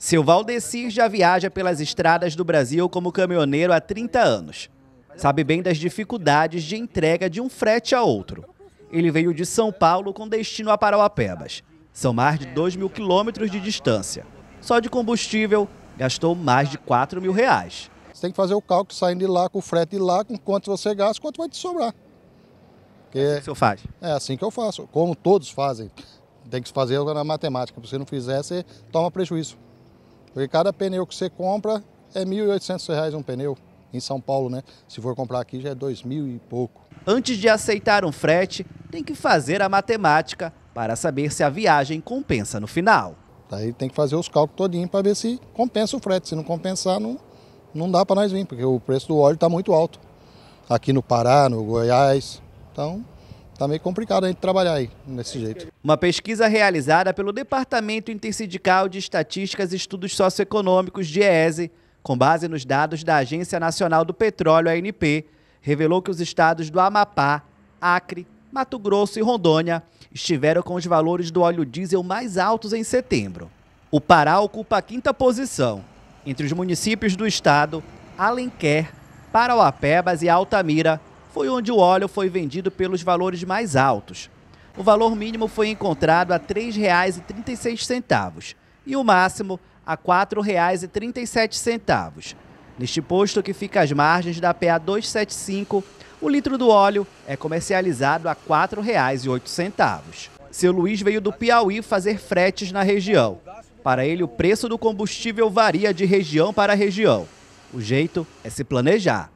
Seu Valdecir já viaja pelas estradas do Brasil como caminhoneiro há 30 anos. Sabe bem das dificuldades de entrega de um frete a outro. Ele veio de São Paulo com destino a Parauapebas. São mais de 2 mil quilômetros de distância. Só de combustível, gastou mais de 4 mil reais. Você tem que fazer o cálculo saindo de lá, com o frete de lá, com quanto você gasta, quanto vai te sobrar. Porque é assim que o senhor faz? É assim que eu faço, como todos fazem. Tem que fazer na matemática, se você não fizer, você toma prejuízo. Porque cada pneu que você compra é R$ 1.800 um pneu em São Paulo, né? Se for comprar aqui já é dois mil e pouco. Antes de aceitar um frete, tem que fazer a matemática para saber se a viagem compensa no final. Aí tem que fazer os cálculos todinho para ver se compensa o frete. Se não compensar, não, não dá para nós vir, porque o preço do óleo está muito alto. Aqui no Pará, no Goiás. Então, Está meio complicado a gente trabalhar aí, nesse é jeito. Uma pesquisa realizada pelo Departamento Intersindical de Estatísticas e Estudos Socioeconômicos, DIESE, com base nos dados da Agência Nacional do Petróleo, ANP, revelou que os estados do Amapá, Acre, Mato Grosso e Rondônia estiveram com os valores do óleo diesel mais altos em setembro. O Pará ocupa a quinta posição. Entre os municípios do estado, Alenquer, Parauapebas e Altamira foi onde o óleo foi vendido pelos valores mais altos. O valor mínimo foi encontrado a R$ 3,36 e o máximo a R$ 4,37. Neste posto que fica às margens da PA 275, o litro do óleo é comercializado a R$ 4,08. Seu Luiz veio do Piauí fazer fretes na região. Para ele, o preço do combustível varia de região para região. O jeito é se planejar.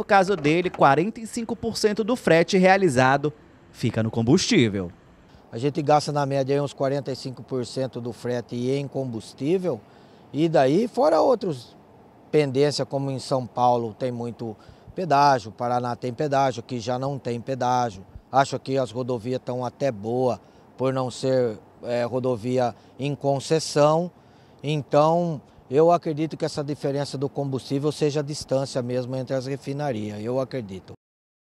No caso dele, 45% do frete realizado fica no combustível. A gente gasta na média uns 45% do frete em combustível e daí fora outros pendência como em São Paulo tem muito pedágio, Paraná tem pedágio, que já não tem pedágio. Acho que as rodovias estão até boa por não ser é, rodovia em concessão. Então, eu acredito que essa diferença do combustível seja a distância mesmo entre as refinarias, eu acredito.